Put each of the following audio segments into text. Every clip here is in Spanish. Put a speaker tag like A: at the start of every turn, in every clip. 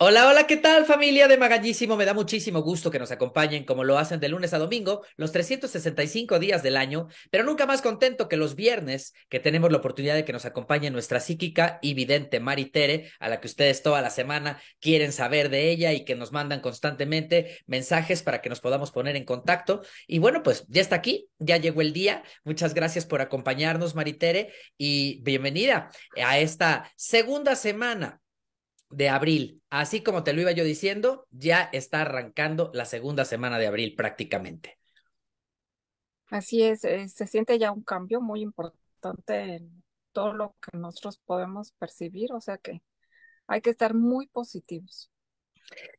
A: Hola, hola, ¿qué tal familia de Magallísimo? Me da muchísimo gusto que nos acompañen como lo hacen de lunes a domingo, los 365 días del año, pero nunca más contento que los viernes que tenemos la oportunidad de que nos acompañe nuestra psíquica y vidente Mari Tere, a la que ustedes toda la semana quieren saber de ella y que nos mandan constantemente mensajes para que nos podamos poner en contacto. Y bueno, pues ya está aquí, ya llegó el día. Muchas gracias por acompañarnos, Mari Tere, y bienvenida a esta segunda semana de abril. Así como te lo iba yo diciendo, ya está arrancando la segunda semana de abril prácticamente.
B: Así es, eh, se siente ya un cambio muy importante en todo lo que nosotros podemos percibir, o sea que hay que estar muy positivos.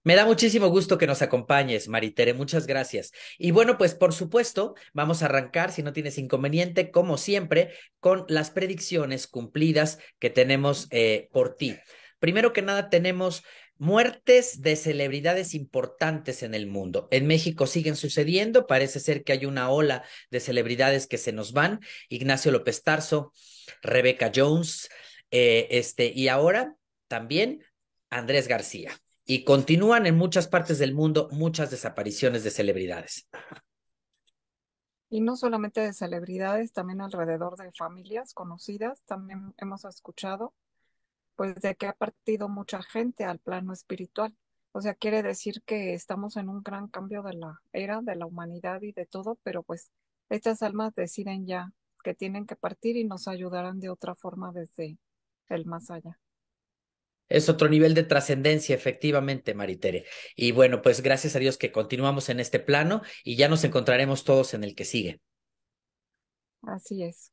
A: Me da muchísimo gusto que nos acompañes, Maritere. Muchas gracias. Y bueno, pues por supuesto, vamos a arrancar, si no tienes inconveniente, como siempre, con las predicciones cumplidas que tenemos eh, por ti. Primero que nada, tenemos muertes de celebridades importantes en el mundo. En México siguen sucediendo, parece ser que hay una ola de celebridades que se nos van. Ignacio López Tarso, Rebeca Jones, eh, este, y ahora también Andrés García. Y continúan en muchas partes del mundo muchas desapariciones de celebridades.
B: Y no solamente de celebridades, también alrededor de familias conocidas, también hemos escuchado pues de que ha partido mucha gente al plano espiritual. O sea, quiere decir que estamos en un gran cambio de la era, de la humanidad y de todo, pero pues estas almas deciden ya que tienen que partir y nos ayudarán de otra forma desde el más allá.
A: Es otro nivel de trascendencia, efectivamente, Maritere. Y bueno, pues gracias a Dios que continuamos en este plano y ya nos encontraremos todos en el que sigue.
B: Así es.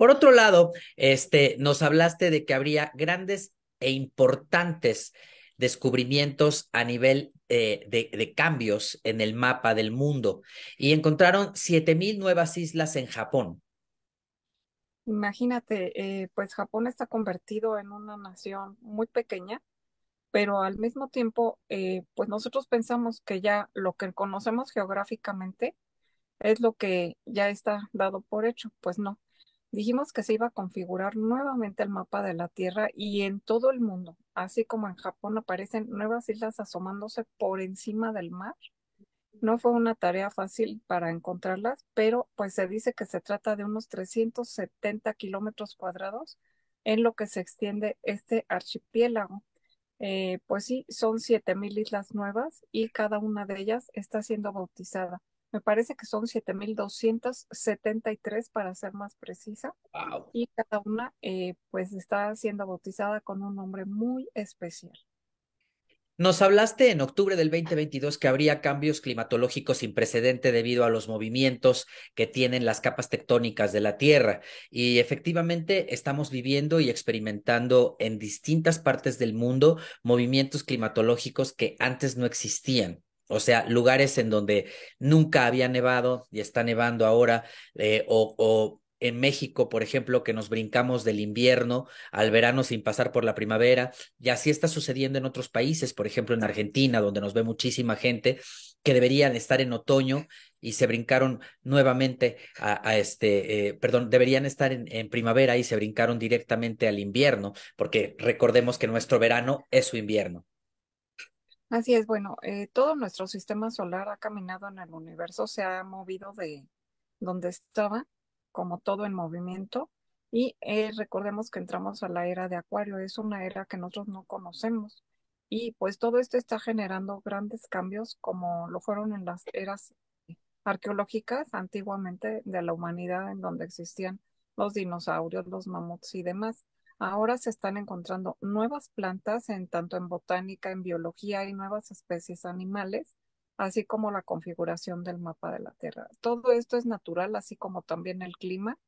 A: Por otro lado, este, nos hablaste de que habría grandes e importantes descubrimientos a nivel eh, de, cambios en el mapa del mundo y encontraron 7.000 nuevas islas en Japón.
B: Imagínate, eh, pues Japón está convertido en una nación muy pequeña, pero al mismo tiempo, eh, pues nosotros pensamos que ya lo que conocemos geográficamente es lo que ya está dado por hecho, pues no dijimos que se iba a configurar nuevamente el mapa de la Tierra y en todo el mundo, así como en Japón aparecen nuevas islas asomándose por encima del mar. No fue una tarea fácil para encontrarlas, pero pues se dice que se trata de unos 370 kilómetros cuadrados en lo que se extiende este archipiélago. Eh, pues sí, son 7.000 islas nuevas y cada una de ellas está siendo bautizada me parece que son 7.273 para ser más precisa. Y cada una eh, pues está siendo bautizada con un nombre muy especial.
A: Nos hablaste en octubre del 2022 que habría cambios climatológicos sin precedente debido a los movimientos que tienen las capas tectónicas de la Tierra. Y efectivamente estamos viviendo y experimentando en distintas partes del mundo movimientos climatológicos que antes no existían. O sea, lugares en donde nunca había nevado y está nevando ahora, eh, o, en México, por ejemplo, que nos brincamos del invierno al verano sin pasar por la primavera, y así está sucediendo en otros países, por ejemplo, en Argentina, donde nos ve muchísima gente que deberían estar en otoño y se brincaron nuevamente a, este, eh, perdón, deberían estar en primavera y se brincaron directamente al invierno, porque recordemos que nuestro verano es su invierno.
B: Así es, bueno, eh, todo nuestro sistema solar ha caminado en el universo, se ha movido de donde estaba, como todo en movimiento, y eh, recordemos que entramos a la era de Acuario, es una era que nosotros no conocemos, y pues todo esto está generando grandes cambios como lo fueron en las eras arqueológicas antiguamente de la humanidad, en donde existían los dinosaurios, los mamuts y demás. Ahora se están encontrando nuevas plantas, en tanto en botánica, en biología y nuevas especies animales, así como la configuración del mapa de la Tierra. Todo esto es natural, así como también el clima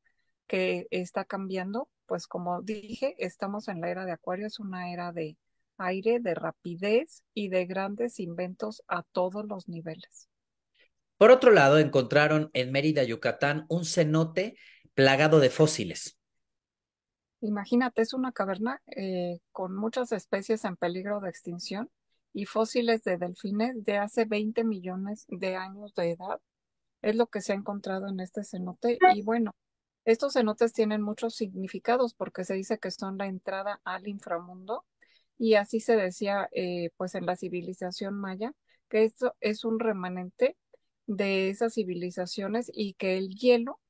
B: que está cambiando. Pues como dije, estamos en la era de Acuario, es una era de aire, de rapidez y de grandes inventos a todos los niveles.
A: Por otro lado, encontraron en Mérida, Yucatán, un cenote plagado de fósiles.
B: Imagínate, es una caverna eh, con muchas especies en peligro de extinción y fósiles de delfines de hace 20 millones de años de edad. Es lo que se ha encontrado en este cenote. Y bueno, estos cenotes tienen muchos significados porque se dice que son la entrada al inframundo y así se decía eh, pues en la civilización maya, que esto es un remanente de esas civilizaciones y que el hielo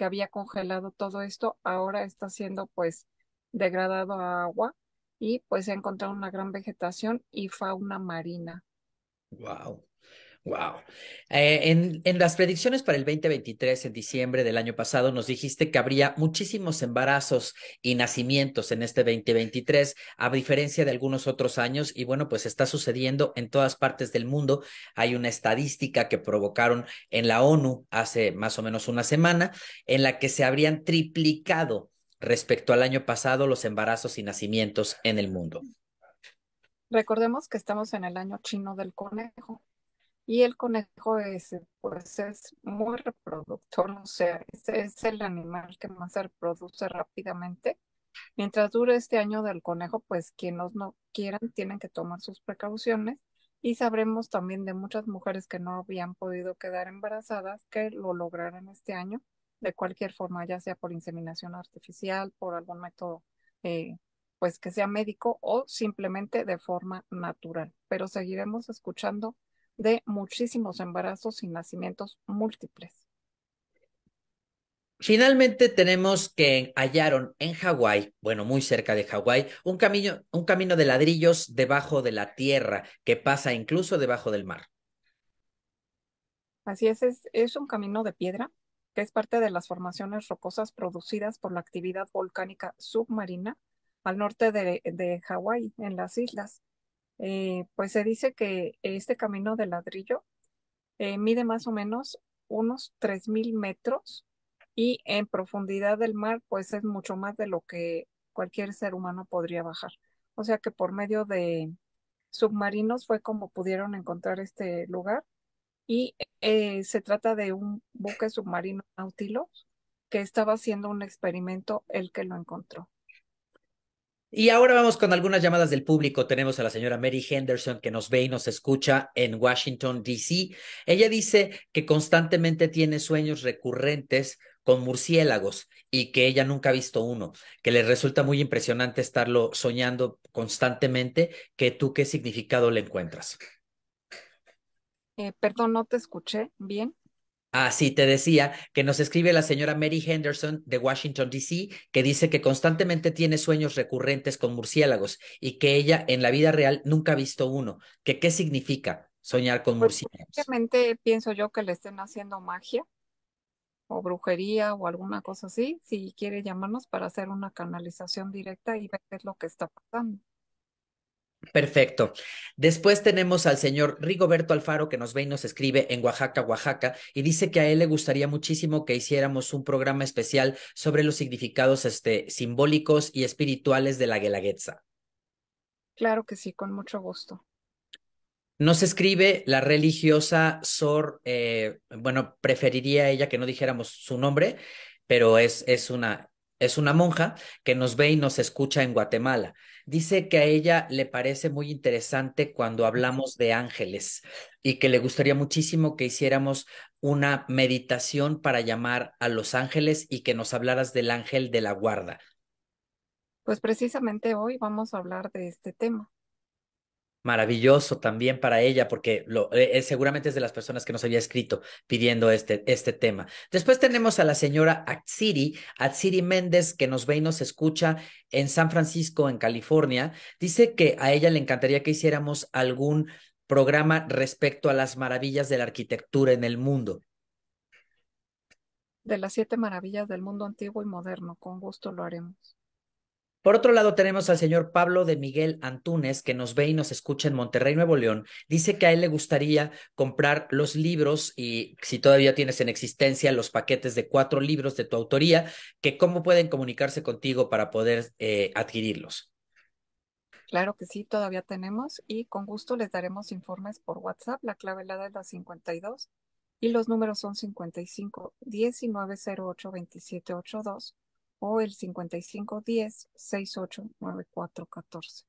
B: que había congelado todo esto, ahora está siendo pues degradado a agua y pues se ha encontrado una gran vegetación y fauna marina.
A: Wow. Wow. Eh, en, en, las predicciones para el 2023, en diciembre del año pasado, nos dijiste que habría muchísimos embarazos y nacimientos en este 2023, a diferencia de algunos otros años. Y bueno, pues está sucediendo en todas partes del mundo. Hay una estadística que provocaron en la ONU hace más o menos una semana, en la que se habrían triplicado respecto al año pasado los embarazos y nacimientos en el mundo.
B: Recordemos que estamos en el año chino del conejo. Y el conejo es, pues, es muy reproductor, o sea, es, es el animal que más se reproduce rápidamente. Mientras dure este año del conejo, pues quienes no quieran tienen que tomar sus precauciones y sabremos también de muchas mujeres que no habían podido quedar embarazadas que lo lograron este año de cualquier forma, ya sea por inseminación artificial, por algún método, eh, pues que sea médico o simplemente de forma natural. Pero seguiremos escuchando de muchísimos embarazos y nacimientos múltiples.
A: Finalmente tenemos que hallaron en Hawái, bueno, muy cerca de Hawái, un camino, un camino de ladrillos debajo de la tierra que pasa incluso debajo del mar.
B: Así es, es, un camino de piedra que es parte de las formaciones rocosas producidas por la actividad volcánica submarina al norte de, de Hawái, en las islas. Eh, pues se dice que este camino de ladrillo eh, mide más o menos unos 3.000 metros y en profundidad del mar pues es mucho más de lo que cualquier ser humano podría bajar. O sea que por medio de submarinos fue como pudieron encontrar este lugar y eh, se trata de un buque submarino Nautilus que estaba haciendo un experimento el que lo encontró.
A: Y ahora vamos con algunas llamadas del público. Tenemos a la señora Mary Henderson que nos ve y nos escucha en Washington, D.C. Ella dice que constantemente tiene sueños recurrentes con murciélagos y que ella nunca ha visto uno, que le resulta muy impresionante estarlo soñando constantemente, que tú qué significado le encuentras.
B: Eh, perdón, no te escuché bien.
A: Ah, sí, te decía que nos escribe la señora Mary Henderson de Washington, D.C., que dice que constantemente tiene sueños recurrentes con murciélagos y que ella en la vida real nunca ha visto uno. ¿Qué significa soñar con pues,
B: murciélagos? pienso yo que le estén haciendo magia o brujería o alguna cosa así, si quiere llamarnos para hacer una canalización directa y ver qué es lo que está pasando.
A: Perfecto. Después tenemos al señor Rigoberto Alfaro que nos ve y nos escribe en Oaxaca, Oaxaca, y dice que a él le gustaría muchísimo que hiciéramos un programa especial sobre los significados este, simbólicos y espirituales de la Guelaguetza.
B: Claro que sí, con mucho gusto.
A: Nos escribe la religiosa Sor, eh, bueno, preferiría ella que no dijéramos su nombre, pero es, es, una, es una monja que nos ve y nos escucha en Guatemala. Dice que a ella le parece muy interesante cuando hablamos de ángeles y que le gustaría muchísimo que hiciéramos una meditación para llamar a los ángeles y que nos hablaras del ángel de la guarda.
B: Pues precisamente hoy vamos a hablar de este tema
A: maravilloso también para ella, porque lo, eh, eh, seguramente es de las personas que nos había escrito pidiendo este, este tema. Después tenemos a la señora Atsiri, Atsiri Méndez, que nos ve y nos escucha en San Francisco, en California. Dice que a ella le encantaría que hiciéramos algún programa respecto a las maravillas de la arquitectura en el mundo.
B: De las siete maravillas del mundo antiguo y moderno, con gusto lo haremos.
A: Por otro lado, tenemos al señor Pablo de Miguel Antúnez, que nos ve y nos escucha en Monterrey, Nuevo León. Dice que a él le gustaría comprar los libros y si todavía tienes en existencia los paquetes de cuatro libros de tu autoría, que cómo pueden comunicarse contigo para poder eh, adquirirlos.
B: Claro que sí, todavía tenemos y con gusto les daremos informes por WhatsApp. La clave helada es la 52 y los números son 55 o el 5510-689414.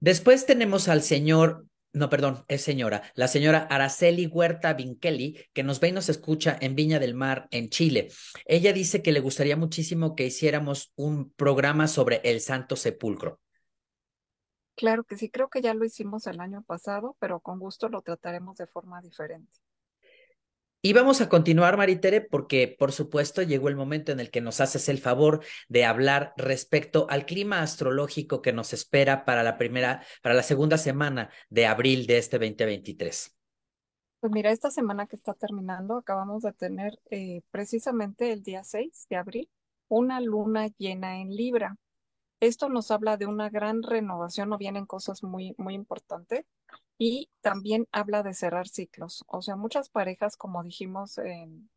A: Después tenemos al señor, no, perdón, es señora, la señora Araceli Huerta Vinkeli, que nos ve y nos escucha en Viña del Mar, en Chile. Ella dice que le gustaría muchísimo que hiciéramos un programa sobre el Santo Sepulcro.
B: Claro que sí, creo que ya lo hicimos el año pasado, pero con gusto lo trataremos de forma diferente.
A: Y vamos a continuar, Maritere, porque por supuesto llegó el momento en el que nos haces el favor de hablar respecto al clima astrológico que nos espera para la primera, para la segunda semana de abril de este 2023.
B: Pues mira, esta semana que está terminando, acabamos de tener eh, precisamente el día 6 de abril una luna llena en Libra. Esto nos habla de una gran renovación o vienen cosas muy, muy importantes y también habla de cerrar ciclos. O sea, muchas parejas, como dijimos en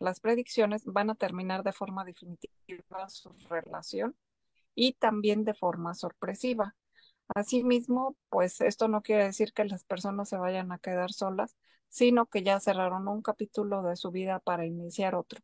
B: las predicciones, van a terminar de forma definitiva su relación y también de forma sorpresiva. Asimismo, pues esto no quiere decir que las personas se vayan a quedar solas, sino que ya cerraron un capítulo de su vida para iniciar otro.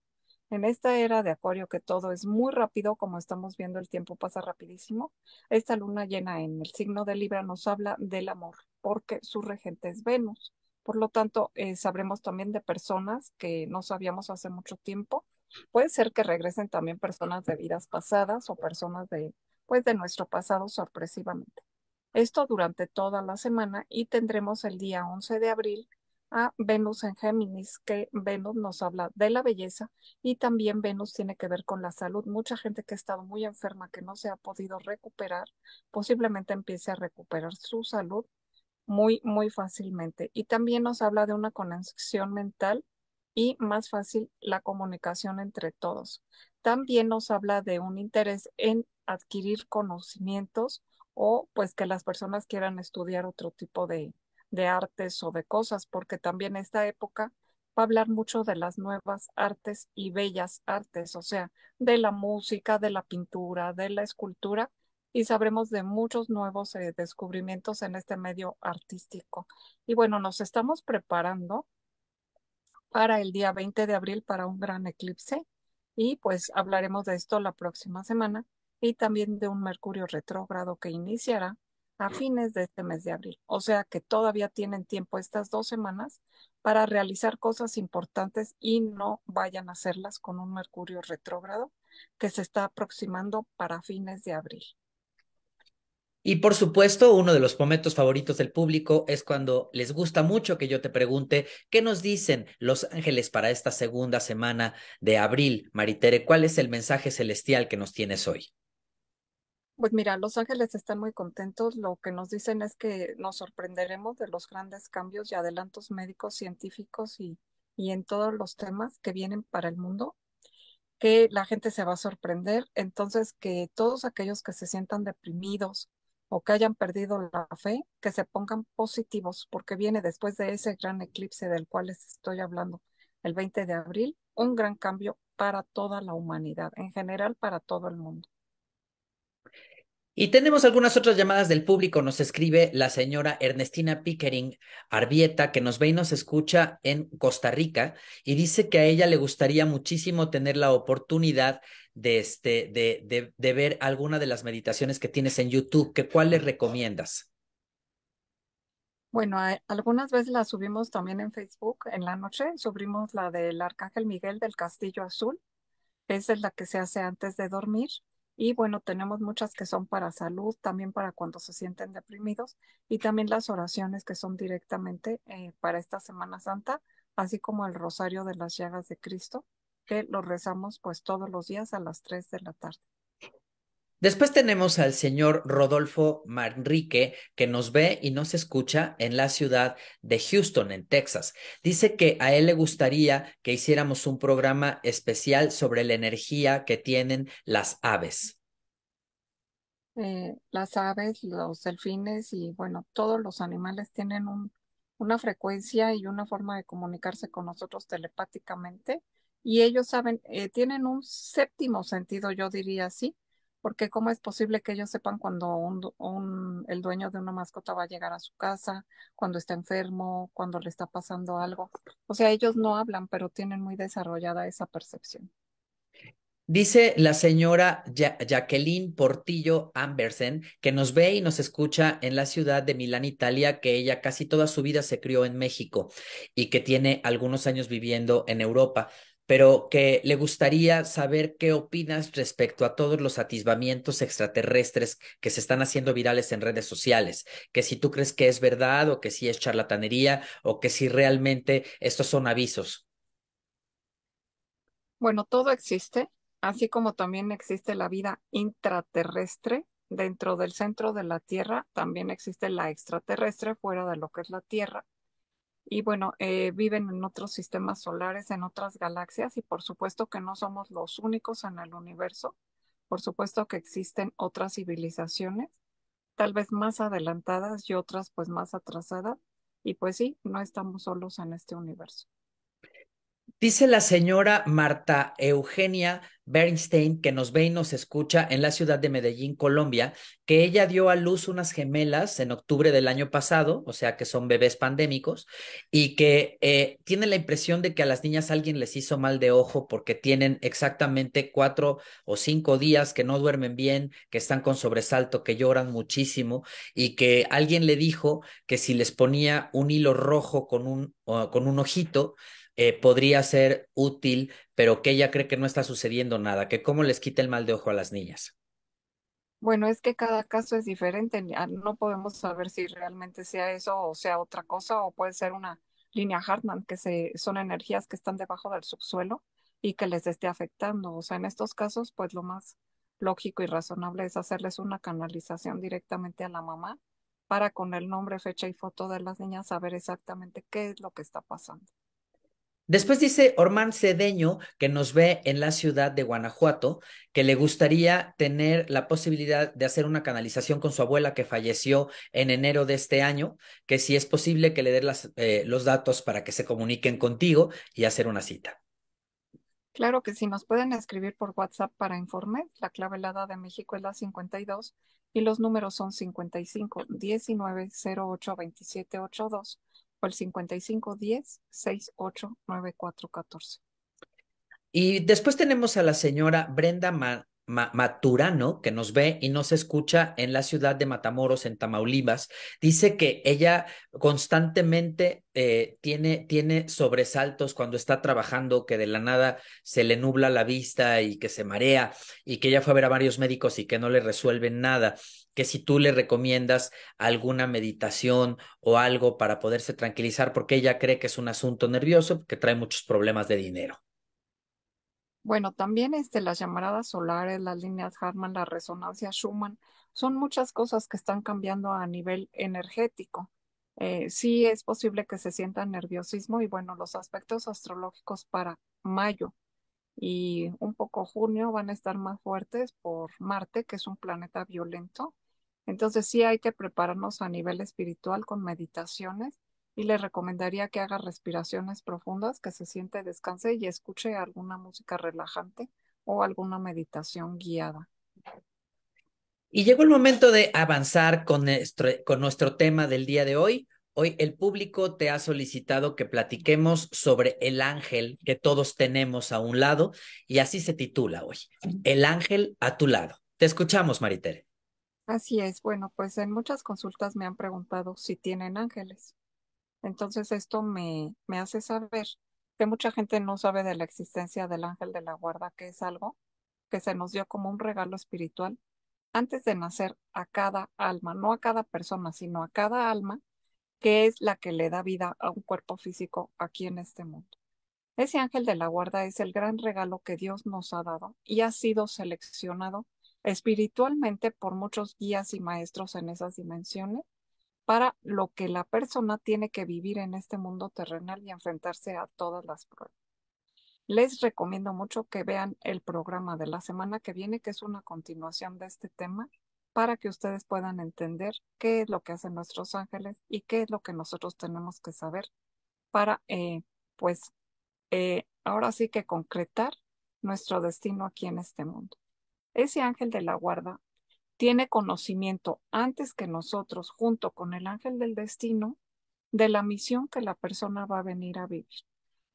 B: En esta era de Acuario que todo es muy rápido, como estamos viendo el tiempo pasa rapidísimo, esta luna llena en el signo de Libra nos habla del amor, porque su regente es Venus. Por lo tanto, eh, sabremos también de personas que no sabíamos hace mucho tiempo. Puede ser que regresen también personas de vidas pasadas o personas de, pues, de nuestro pasado sorpresivamente. Esto durante toda la semana y tendremos el día 11 de abril a ah, Venus en Géminis, que Venus nos habla de la belleza y también Venus tiene que ver con la salud. Mucha gente que ha estado muy enferma, que no se ha podido recuperar, posiblemente empiece a recuperar su salud muy, muy fácilmente. Y también nos habla de una conexión mental y más fácil la comunicación entre todos. También nos habla de un interés en adquirir conocimientos o pues que las personas quieran estudiar otro tipo de, de artes o de cosas, porque también esta época va a hablar mucho de las nuevas artes y bellas artes, o sea, de la música, de la pintura, de la escultura, y sabremos de muchos nuevos eh, descubrimientos en este medio artístico. Y bueno, nos estamos preparando para el día 20 de abril para un gran eclipse y pues hablaremos de esto la próxima semana y también de un Mercurio retrógrado que iniciará a fines de este mes de abril. O sea que todavía tienen tiempo estas dos semanas para realizar cosas importantes y no vayan a hacerlas con un Mercurio retrógrado que se está aproximando para fines de abril.
A: Y por supuesto, uno de los momentos favoritos del público es cuando les gusta mucho que yo te pregunte qué nos dicen los ángeles para esta segunda semana de abril. Maritere, ¿cuál es el mensaje celestial que nos
B: tienes hoy? Pues mira, Los Ángeles están muy contentos. Lo que nos dicen es que nos sorprenderemos de los grandes cambios y adelantos médicos, científicos y, y en todos los temas que vienen para el mundo, que la gente se va a sorprender. Entonces, que todos aquellos que se sientan deprimidos o que hayan perdido la fe, que se pongan positivos, porque viene después de ese gran eclipse del cual les estoy hablando el 20 de abril, un gran cambio para toda la humanidad, en general para todo el mundo.
A: Y tenemos algunas otras llamadas del público. Nos escribe la señora Ernestina Pickering Arbieta, que nos ve y nos escucha en Costa Rica, y dice que a ella le gustaría muchísimo tener la oportunidad de, este, de, de, de ver alguna de las meditaciones que tienes en YouTube. ¿Qué, ¿Cuál le recomiendas?
B: Bueno, algunas veces la subimos también en Facebook en la noche. Subimos la del Arcángel Miguel del Castillo Azul. Esa es la que se hace antes de dormir. Y bueno, tenemos muchas que son para salud, también para cuando se sienten deprimidos y también las oraciones que son directamente eh, para esta Semana Santa, así como el Rosario de las Llagas de Cristo, que lo rezamos pues todos los días a las 3 de la tarde.
A: Después tenemos al señor Rodolfo Manrique, que nos ve y nos escucha en la ciudad de Houston, en Texas. Dice que a él le gustaría que hiciéramos un programa especial sobre la energía que tienen las
B: aves. Eh, las aves, los delfines y bueno, todos los animales tienen un, una frecuencia y una forma de comunicarse con nosotros telepáticamente y ellos saben, eh, tienen un séptimo sentido, yo diría así, porque cómo es posible que ellos sepan cuando el dueño de una mascota va a llegar a su casa, cuando está enfermo, cuando le está pasando algo. O sea, ellos no hablan, pero tienen muy desarrollada esa percepción.
A: Dice la señora Jacqueline Portillo Ambersen, que nos ve y nos escucha en la ciudad de Milán, Italia, que ella casi toda su vida se crió en México y que tiene algunos años viviendo en Europa pero que le gustaría saber qué opinas respecto a todos los atisbamientos extraterrestres que se están haciendo virales en redes sociales, que si tú crees que es verdad o que si es charlatanería o que si realmente estos son avisos.
B: Bueno, todo existe, así como también existe la vida intraterrestre. Dentro del centro de la Tierra también existe la extraterrestre fuera de lo que es la Tierra y bueno, eh, viven en otros sistemas solares, en otras galaxias y por supuesto que no somos los únicos en el universo. Por supuesto que existen otras civilizaciones, tal vez más adelantadas y otras pues más atrasadas. Y pues sí, no estamos solos en este universo.
A: Dice la señora Marta Eugenia Bernstein, que nos ve y nos escucha en la ciudad de Medellín, Colombia, que ella dio a luz unas gemelas en octubre del año pasado, o sea que son bebés pandémicos, y que eh, tiene la impresión de que a las niñas alguien les hizo mal de ojo porque tienen exactamente cuatro o cinco días que no duermen bien, que están con sobresalto, que lloran muchísimo, y que alguien le dijo que si les ponía un hilo rojo con un, con un ojito, eh, podría ser útil, pero que ella cree que no está sucediendo nada, que cómo les quita el mal de ojo a las niñas.
B: Bueno, es que cada caso es diferente, no podemos saber si realmente sea eso o sea otra cosa, o puede ser una línea Hartman, que se, son energías que están debajo del subsuelo y que les esté afectando. O sea, en estos casos, pues lo más lógico y razonable es hacerles una canalización directamente a la mamá para con el nombre, fecha y foto de las niñas saber exactamente qué es lo que está pasando.
A: Después dice Ormán Cedeño, que nos ve en la ciudad de Guanajuato, que le gustaría tener la posibilidad de hacer una canalización con su abuela que falleció en enero de este año, que si es posible que le dé eh, los datos para que se comuniquen contigo y hacer
B: una cita. Claro que sí, nos pueden escribir por WhatsApp para informe. La clave helada de México es la 52 y los números son 55 ocho veintisiete ocho dos ocho el 5510-689414.
A: Y después tenemos a la señora Brenda Ma Maturano, que nos ve y nos escucha en la ciudad de Matamoros, en Tamaulipas, dice que ella constantemente eh, tiene, tiene sobresaltos cuando está trabajando, que de la nada se le nubla la vista y que se marea, y que ella fue a ver a varios médicos y que no le resuelven nada que si tú le recomiendas alguna meditación o algo para poderse tranquilizar, porque ella cree que es un asunto nervioso, que trae muchos problemas de dinero.
B: Bueno, también este, las llamaradas solares, las líneas Harman, la resonancia Schumann, son muchas cosas que están cambiando a nivel energético. Eh, sí es posible que se sienta nerviosismo y bueno, los aspectos astrológicos para mayo y un poco junio van a estar más fuertes por Marte, que es un planeta violento. Entonces sí hay que prepararnos a nivel espiritual con meditaciones y le recomendaría que haga respiraciones profundas, que se siente, descanse y escuche alguna música relajante o alguna meditación guiada.
A: Y llegó el momento de avanzar con nuestro, con nuestro tema del día de hoy. Hoy el público te ha solicitado que platiquemos sobre el ángel que todos tenemos a un lado y así se titula hoy, El ángel a tu lado. Te escuchamos, Maritere.
B: Así es. Bueno, pues en muchas consultas me han preguntado si tienen ángeles. Entonces esto me, me hace saber que mucha gente no sabe de la existencia del ángel de la guarda, que es algo que se nos dio como un regalo espiritual antes de nacer a cada alma, no a cada persona, sino a cada alma, que es la que le da vida a un cuerpo físico aquí en este mundo. Ese ángel de la guarda es el gran regalo que Dios nos ha dado y ha sido seleccionado espiritualmente por muchos guías y maestros en esas dimensiones para lo que la persona tiene que vivir en este mundo terrenal y enfrentarse a todas las pruebas. Les recomiendo mucho que vean el programa de la semana que viene, que es una continuación de este tema, para que ustedes puedan entender qué es lo que hacen nuestros ángeles y qué es lo que nosotros tenemos que saber para, eh, pues, eh, ahora sí que concretar nuestro destino aquí en este mundo. Ese ángel de la guarda tiene conocimiento antes que nosotros, junto con el ángel del destino, de la misión que la persona va a venir a vivir.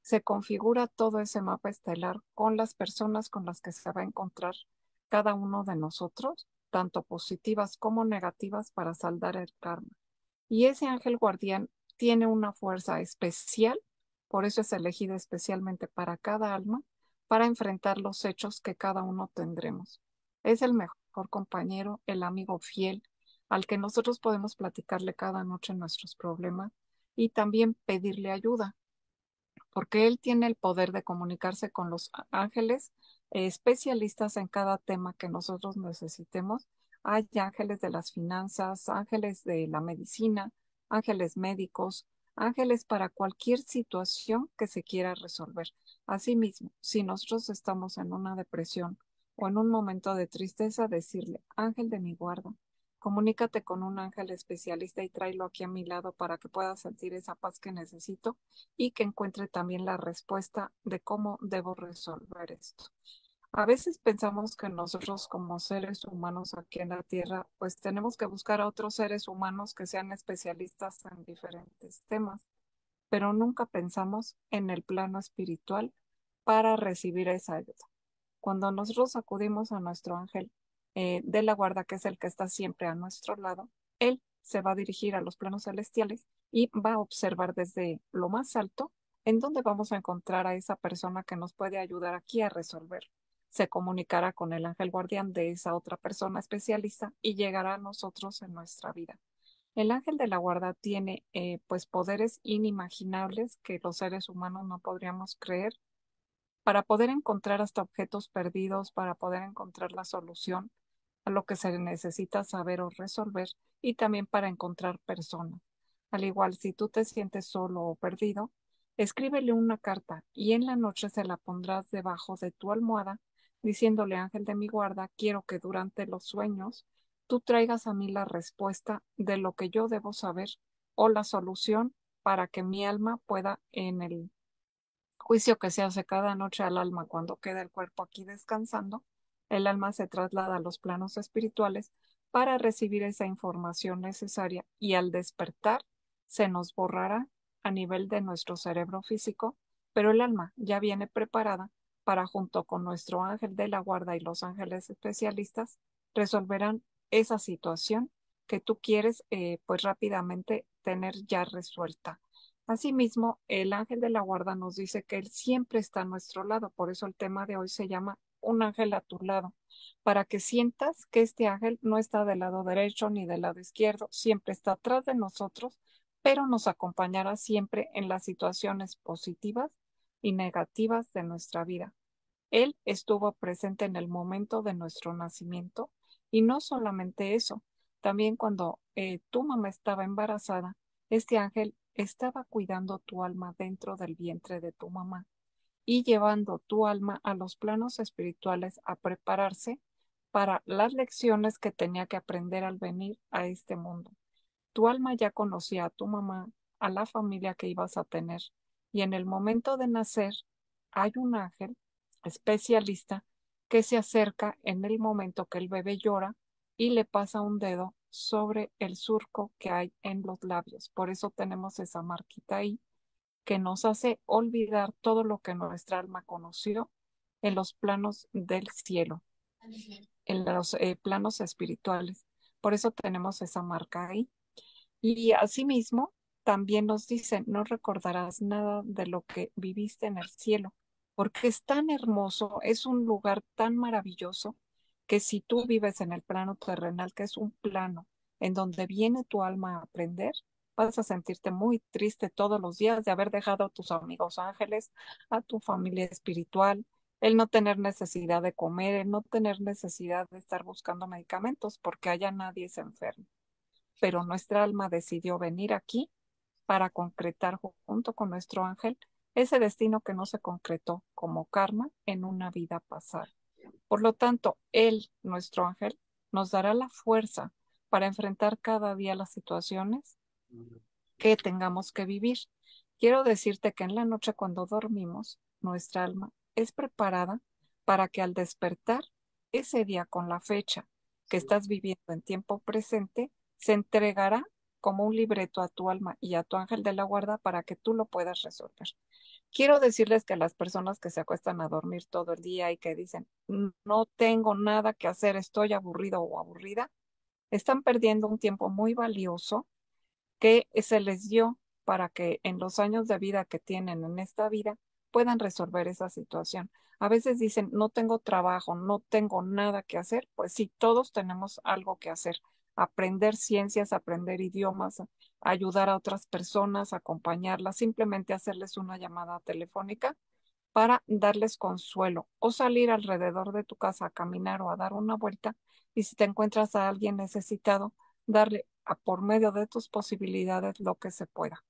B: Se configura todo ese mapa estelar con las personas con las que se va a encontrar cada uno de nosotros, tanto positivas como negativas, para saldar el karma. Y ese ángel guardián tiene una fuerza especial, por eso es elegido especialmente para cada alma, para enfrentar los hechos que cada uno tendremos. Es el mejor mejor compañero, el amigo fiel, al que nosotros podemos platicarle cada noche nuestros problemas y también pedirle ayuda, porque Él tiene el poder de comunicarse con los ángeles eh, especialistas en cada tema que nosotros necesitemos. Hay ángeles de las finanzas, ángeles de la medicina, ángeles médicos, ángeles para cualquier situación que se quiera resolver. Asimismo, si nosotros estamos en una depresión o en un momento de tristeza decirle, Ángel de mi guarda, comunícate con un ángel especialista y tráelo aquí a mi lado para que pueda sentir esa paz que necesito y que encuentre también la respuesta de cómo debo resolver esto. A veces pensamos que nosotros como seres humanos aquí en la Tierra, pues tenemos que buscar a otros seres humanos que sean especialistas en diferentes temas, pero nunca pensamos en el plano espiritual para recibir esa ayuda. Cuando nosotros acudimos a nuestro ángel eh, de la guarda, que es el que está siempre a nuestro lado, él se va a dirigir a los planos celestiales y va a observar desde lo más alto en dónde vamos a encontrar a esa persona que nos puede ayudar aquí a resolver. Se comunicará con el ángel guardián de esa otra persona especialista y llegará a nosotros en nuestra vida. El ángel de la guarda tiene eh, pues poderes inimaginables que los seres humanos no podríamos creer para poder encontrar hasta objetos perdidos, para poder encontrar la solución a lo que se necesita saber o resolver y también para encontrar personas. Al igual, si tú te sientes solo o perdido, escríbele una carta y en la noche se la pondrás debajo de tu almohada diciéndole, ángel de mi guarda, quiero que durante los sueños tú traigas a mí la respuesta de lo que yo debo saber o la solución para que mi alma pueda en el juicio que se hace cada noche al alma cuando queda el cuerpo aquí descansando, el alma se traslada a los planos espirituales para recibir esa información necesaria y al despertar se nos borrará a nivel de nuestro cerebro físico, pero el alma ya viene preparada para junto con nuestro ángel de la guarda y los ángeles especialistas resolverán esa situación que tú quieres eh, pues rápidamente tener ya resuelta. Asimismo, el ángel de la guarda nos dice que Él siempre está a nuestro lado, por eso el tema de hoy se llama un ángel a tu lado, para que sientas que este ángel no está del lado derecho ni del lado izquierdo, siempre está atrás de nosotros, pero nos acompañará siempre en las situaciones positivas y negativas de nuestra vida. Él estuvo presente en el momento de nuestro nacimiento y no solamente eso, también cuando eh, tu mamá estaba embarazada, este ángel estaba cuidando tu alma dentro del vientre de tu mamá y llevando tu alma a los planos espirituales a prepararse para las lecciones que tenía que aprender al venir a este mundo. Tu alma ya conocía a tu mamá, a la familia que ibas a tener, y en el momento de nacer hay un ángel especialista que se acerca en el momento que el bebé llora y le pasa un dedo sobre el surco que hay en los labios. Por eso tenemos esa marquita ahí que nos hace olvidar todo lo que nuestra alma conoció en los planos del cielo, en los eh, planos espirituales. Por eso tenemos esa marca ahí. Y asimismo, también nos dicen, no recordarás nada de lo que viviste en el cielo, porque es tan hermoso, es un lugar tan maravilloso que si tú vives en el plano terrenal, que es un plano en donde viene tu alma a aprender, vas a sentirte muy triste todos los días de haber dejado a tus amigos ángeles, a tu familia espiritual, el no tener necesidad de comer, el no tener necesidad de estar buscando medicamentos porque allá nadie se enfermo. Pero nuestra alma decidió venir aquí para concretar junto con nuestro ángel ese destino que no se concretó como karma en una vida pasada. Por lo tanto, Él, nuestro ángel, nos dará la fuerza para enfrentar cada día las situaciones que tengamos que vivir. Quiero decirte que en la noche cuando dormimos, nuestra alma es preparada para que al despertar ese día con la fecha que estás viviendo en tiempo presente, se entregará como un libreto a tu alma y a tu ángel de la guarda para que tú lo puedas resolver quiero decirles que las personas que se acuestan a dormir todo el día y que dicen, no tengo nada que hacer, estoy aburrido o aburrida, están perdiendo un tiempo muy valioso que se les dio para que en los años de vida que tienen en esta vida puedan resolver esa situación. A veces dicen, no tengo trabajo, no tengo nada que hacer. Pues sí, todos tenemos algo que hacer. Aprender ciencias, aprender idiomas, ayudar a otras personas, acompañarlas, simplemente hacerles una llamada telefónica para darles consuelo o salir alrededor de tu casa a caminar o a dar una vuelta y si te encuentras a alguien necesitado, darle por medio de tus posibilidades lo que se pueda.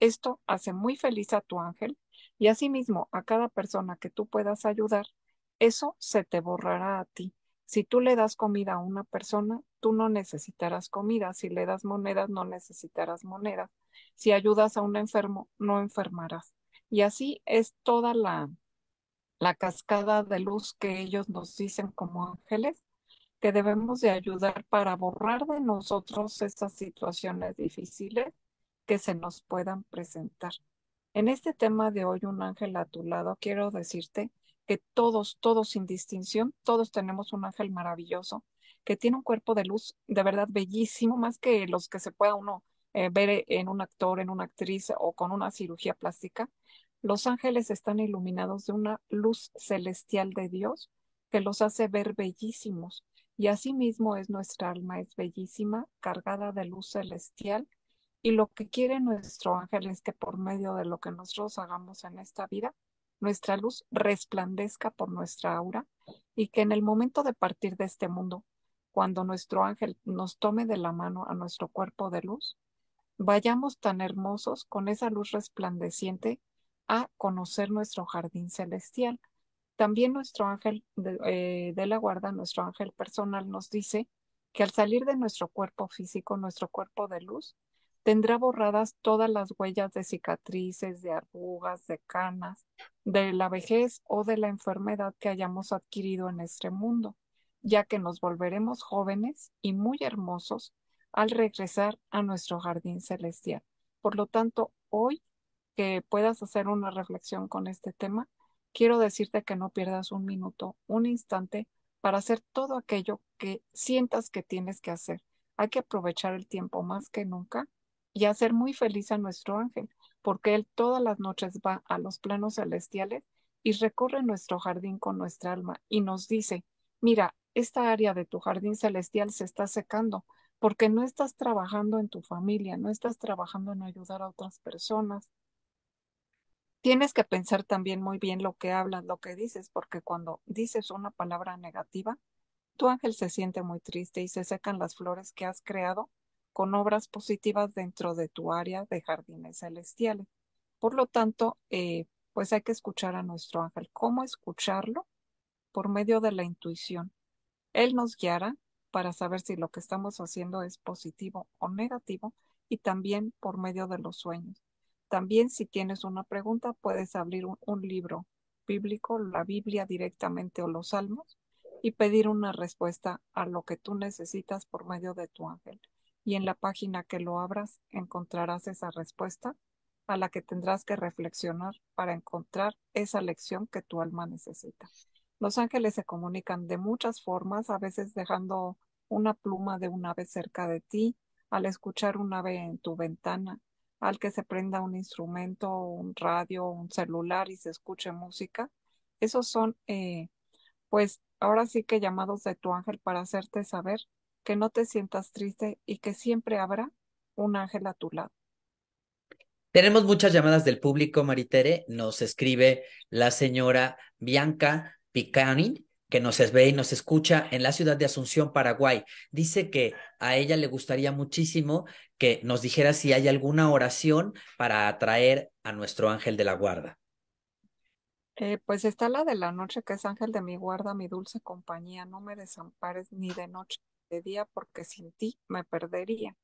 B: Esto hace muy feliz a tu ángel y asimismo a cada persona que tú puedas ayudar, eso se te borrará a ti si tú le das comida a una persona, tú no necesitarás comida. Si le das monedas, no necesitarás monedas. Si ayudas a un enfermo, no enfermarás. Y así es toda la, la cascada de luz que ellos nos dicen como ángeles, que debemos de ayudar para borrar de nosotros esas situaciones difíciles que se nos puedan presentar. En este tema de hoy, un ángel a tu lado, quiero decirte que todos, todos sin distinción, todos tenemos un ángel maravilloso que tiene un cuerpo de luz de verdad bellísimo, más que los que se pueda uno eh, ver en un actor, en una actriz o con una cirugía plástica. Los ángeles están iluminados de una luz celestial de Dios que los hace ver bellísimos. Y asimismo es nuestra alma, es bellísima, cargada de luz celestial. Y lo que quiere nuestro ángel es que por medio de lo que nosotros hagamos en esta vida, nuestra luz resplandezca por nuestra aura y que en el momento de partir de este mundo, cuando nuestro ángel nos tome de la mano a nuestro cuerpo de luz, vayamos tan hermosos con esa luz resplandeciente a conocer nuestro jardín celestial. También nuestro ángel de, eh, la guarda, nuestro ángel personal, nos dice que al salir de nuestro cuerpo físico, nuestro cuerpo de luz, tendrá borradas todas las huellas de cicatrices, de arrugas, de canas, de la vejez o de la enfermedad que hayamos adquirido en este mundo, ya que nos volveremos jóvenes y muy hermosos al regresar a nuestro jardín celestial. Por lo tanto, hoy que puedas hacer una reflexión con este tema, quiero decirte que no pierdas un minuto, un instante para hacer todo aquello que sientas que tienes que hacer. Hay que aprovechar el tiempo más que nunca y hacer muy feliz a nuestro ángel, porque él todas las noches va a los planos celestiales y recorre nuestro jardín con nuestra alma y nos dice, mira, esta área de tu jardín celestial se está secando porque no estás trabajando en tu familia, no estás trabajando en ayudar a otras personas. Tienes que pensar también muy bien lo que hablas, lo que dices, porque cuando dices una palabra negativa, tu ángel se siente muy triste y se secan las flores que has creado con obras positivas dentro de tu área de jardines celestiales. Por lo tanto, eh, pues hay que escuchar a nuestro ángel. ¿Cómo escucharlo? Por medio de la intuición. Él nos guiará para saber si lo que estamos haciendo es positivo o negativo y también por medio de los sueños. También si tienes una pregunta puedes abrir un, un libro bíblico, la Biblia directamente o los salmos y pedir una respuesta a lo que tú necesitas por medio de tu ángel y en la página que lo abras encontrarás esa respuesta a la que tendrás que reflexionar para encontrar esa lección que tu alma necesita. Los ángeles se comunican de muchas formas, a veces dejando una pluma de un ave cerca de ti, al escuchar un ave en tu ventana, al que se prenda un instrumento, un radio, un celular y se escuche música. Esos son, eh, pues, ahora sí que llamados de tu ángel para hacerte saber que no te sientas triste y que siempre habrá un ángel a tu lado.
A: Tenemos muchas llamadas del público, Maritere. Nos escribe la señora Bianca Picani, que nos ve y nos escucha en la ciudad de Asunción, Paraguay. Dice que a ella le gustaría muchísimo que nos dijera si hay alguna oración para atraer a nuestro ángel de la guarda.
B: Eh, pues está la de la noche, que es ángel de mi guarda, mi dulce compañía, no me desampares ni de noche, día porque sin ti me perdería.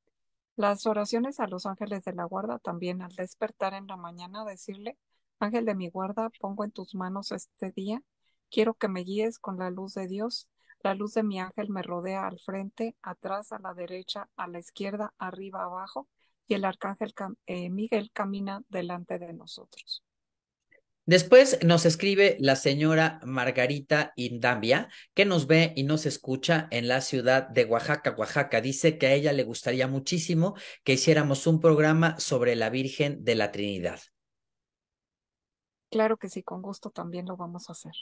B: Las oraciones a los ángeles de la guarda también al despertar en la mañana decirle, Ángel de mi guarda, pongo en tus manos este día, quiero que me guíes con la luz de Dios, la luz de mi ángel me rodea al frente, atrás, a la derecha, a la izquierda, arriba, abajo, y el arcángel eh, Miguel camina delante de nosotros.
A: Después nos escribe la señora Margarita Indambia, que nos ve y nos escucha en la ciudad de Oaxaca, Oaxaca. Dice que a ella le gustaría muchísimo que hiciéramos un programa sobre la Virgen de la Trinidad.
B: Claro que sí, con gusto también lo vamos a hacer.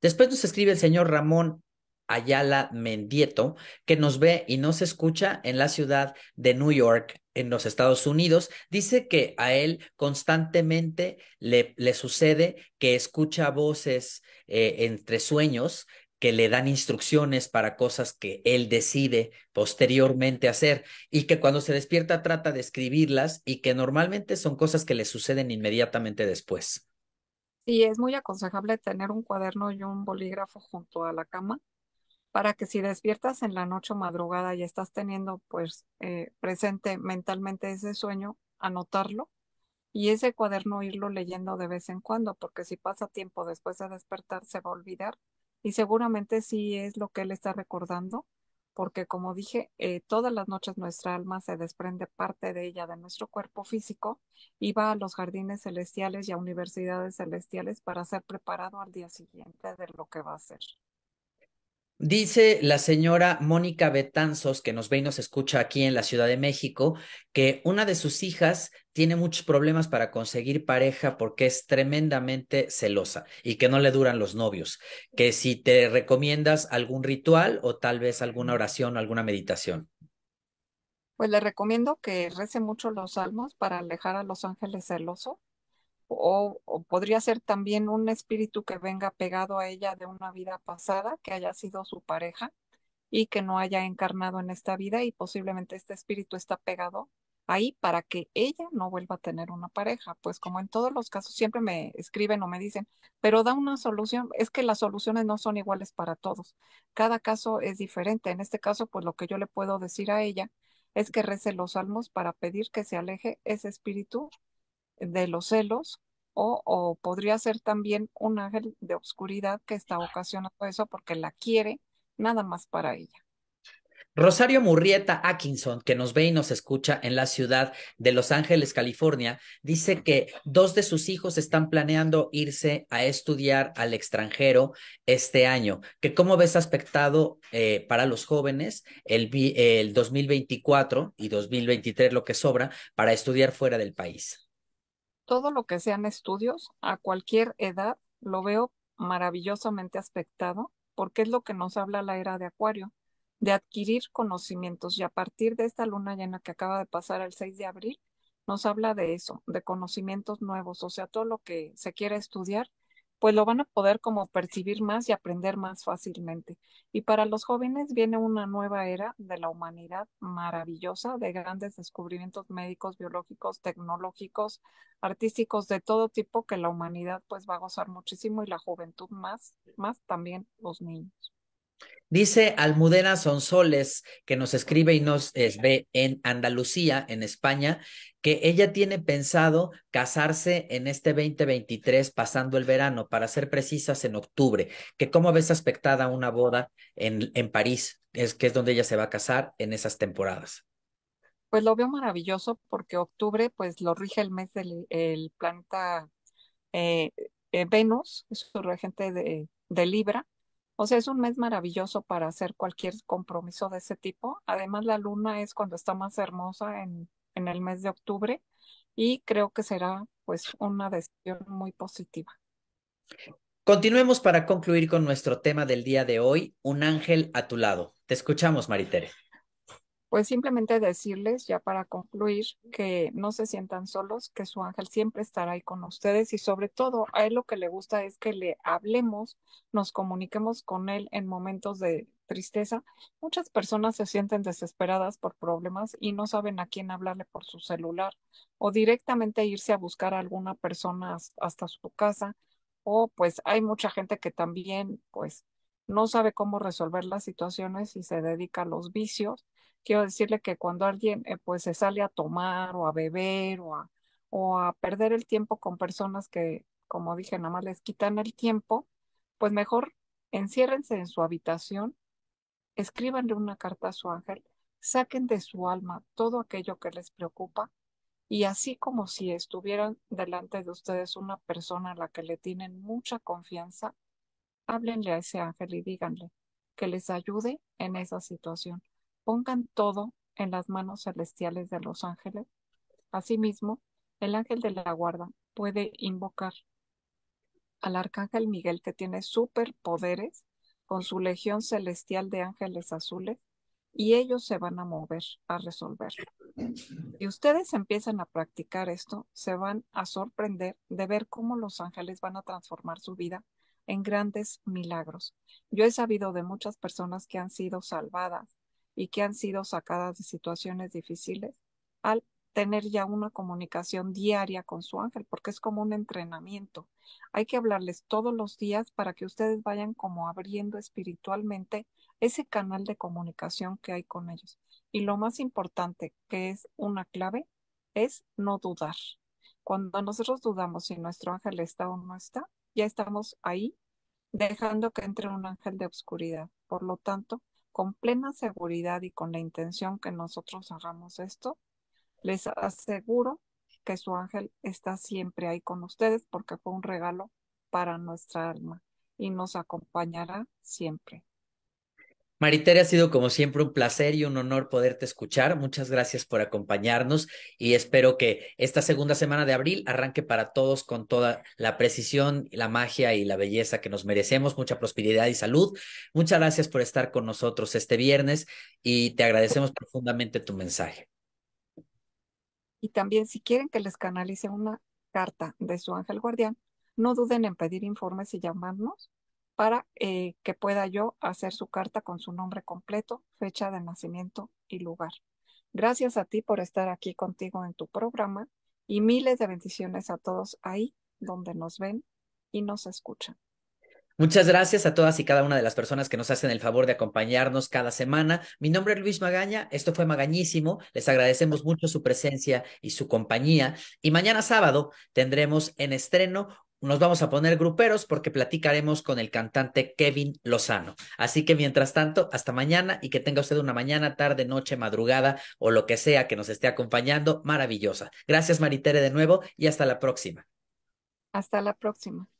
A: Después nos escribe el señor Ramón Ayala Mendieto, que nos ve y nos escucha en la ciudad de New York, en los Estados Unidos, dice que a él constantemente le, sucede que escucha voces eh, entre sueños que le dan instrucciones para cosas que él decide posteriormente hacer y que cuando se despierta trata de escribirlas y que normalmente son cosas que le suceden inmediatamente después.
B: Sí, es muy aconsejable tener un cuaderno y un bolígrafo junto a la cama para que si despiertas en la noche o madrugada y estás teniendo pues eh, presente mentalmente ese sueño, anotarlo y ese cuaderno irlo leyendo de vez en cuando, porque si pasa tiempo después de despertar se va a olvidar y seguramente sí es lo que él está recordando, porque como dije, eh, todas las noches nuestra alma se desprende parte de ella, de nuestro cuerpo físico, y va a los jardines celestiales y a universidades celestiales para ser preparado al día siguiente de lo que va a ser.
A: Dice la señora Mónica Betanzos, que nos ve y nos escucha aquí en la Ciudad de México, que una de sus hijas tiene muchos problemas para conseguir pareja porque es tremendamente celosa y que no le duran los novios, que si te recomiendas algún ritual o tal vez alguna oración o alguna meditación.
B: Pues le recomiendo que rece mucho los salmos para alejar a los ángeles celosos o, podría ser también un espíritu que venga pegado a ella de una vida pasada, que haya sido su pareja y que no haya encarnado en esta vida y posiblemente este espíritu está pegado ahí para que ella no vuelva a tener una pareja. Pues como en todos los casos siempre me escriben o me dicen, pero da una solución, es que las soluciones no son iguales para todos. Cada caso es diferente. En este caso, pues lo que yo le puedo decir a ella es que rece los salmos para pedir que se aleje ese espíritu de los celos o, o, podría ser también un ángel de oscuridad que está ocasionando eso porque la quiere nada más para ella.
A: Rosario Murrieta Atkinson, que nos ve y nos escucha en la ciudad de Los Ángeles, California, dice que dos de sus hijos están planeando irse a estudiar al extranjero este año. Que ¿Cómo ves aspectado eh, para los jóvenes el, el 2024 y 2023, lo que sobra, para estudiar fuera del país?
B: todo lo que sean estudios a cualquier edad lo veo maravillosamente aspectado porque es lo que nos habla la era de Acuario, de adquirir conocimientos y a partir de esta luna llena que acaba de pasar el 6 de abril, nos habla de eso, de conocimientos nuevos, o sea, todo lo que se quiera estudiar pues lo van a poder como percibir más y aprender más fácilmente. Y para los jóvenes viene una nueva era de la humanidad maravillosa, de grandes descubrimientos médicos, biológicos, tecnológicos, artísticos, de todo tipo que la humanidad pues va a gozar muchísimo y la juventud más, más también los niños.
A: Dice Almudena Sonsoles, que nos escribe y nos es, ve en Andalucía, en España, que ella tiene pensado casarse en este 2023, pasando el verano, para ser precisas, en octubre, que cómo ves aspectada una boda en, en París, es que es donde ella se va a casar en esas temporadas.
B: Pues lo veo maravilloso porque octubre, pues lo rige el mes del el planeta eh, eh, Venus, es su regente de, de Libra o sea, es un mes maravilloso para hacer cualquier compromiso de ese tipo. Además, la luna es cuando está más hermosa en, el mes de octubre y creo que será pues una decisión muy positiva.
A: Continuemos para concluir con nuestro tema del día de hoy, un ángel a tu lado. Te escuchamos, Maritere
B: pues simplemente decirles, ya para concluir, que no se sientan solos, que su ángel siempre estará ahí con ustedes y sobre todo a él lo que le gusta es que le hablemos, nos comuniquemos con él en momentos de tristeza. Muchas personas se sienten desesperadas por problemas y no saben a quién hablarle por su celular o directamente irse a buscar a alguna persona hasta su casa o pues hay mucha gente que también pues no sabe cómo resolver las situaciones y se dedica a los vicios quiero decirle que cuando alguien eh, pues se sale a tomar o a beber o a, o a perder el tiempo con personas que, como dije, nada más les quitan el tiempo, pues mejor enciérrense en su habitación, escríbanle una carta a su ángel, saquen de su alma todo aquello que les preocupa y así como si estuvieran delante de ustedes una persona a la que le tienen mucha confianza, háblenle a ese ángel y díganle que les ayude en esa situación pongan todo en las manos celestiales de los ángeles. Asimismo, el ángel de la guarda puede invocar al arcángel Miguel, que tiene superpoderes con su legión celestial de ángeles azules, y ellos se van a mover a resolverlo. Y ustedes empiezan a practicar esto, se van a sorprender de ver cómo los ángeles van a transformar su vida en grandes milagros. Yo he sabido de muchas personas que han sido salvadas y que han sido sacadas de situaciones difíciles al tener ya una comunicación diaria con su ángel, porque es como un entrenamiento. Hay que hablarles todos los días para que ustedes vayan como abriendo espiritualmente ese canal de comunicación que hay con ellos. Y lo más importante, que es una clave, es no dudar. Cuando nosotros dudamos si nuestro ángel está o no está, ya estamos ahí dejando que entre un ángel de obscuridad. Por lo tanto, con plena seguridad y con la intención que nosotros hagamos esto, les aseguro que su ángel está siempre ahí con ustedes porque fue un regalo para nuestra alma y nos acompañará siempre.
A: Maritere, ha sido como siempre un placer y un honor poderte escuchar. Muchas gracias por acompañarnos y espero que esta segunda semana de abril arranque para todos con toda la precisión, la magia y la belleza que nos merecemos. Mucha prosperidad y salud. Muchas gracias por estar con nosotros este viernes y te agradecemos profundamente tu mensaje.
B: Y también si quieren que les canalice una carta de su ángel guardián, no duden en pedir informes y llamarnos para eh, que pueda yo hacer su carta con su nombre completo, fecha de nacimiento y lugar. Gracias a ti por estar aquí contigo en tu programa y miles de bendiciones a todos ahí donde nos ven y nos escuchan.
A: Muchas gracias a todas y cada una de las personas que nos hacen el favor de acompañarnos cada semana. Mi nombre es Luis Magaña, esto fue Magañísimo, les agradecemos mucho su presencia y su compañía y mañana sábado tendremos en estreno nos vamos a poner gruperos porque platicaremos con el cantante Kevin Lozano. Así que mientras tanto, hasta mañana y que tenga usted una mañana, tarde, noche, madrugada o lo que sea que nos esté acompañando maravillosa. Gracias Maritere de nuevo y hasta la próxima.
B: Hasta la próxima.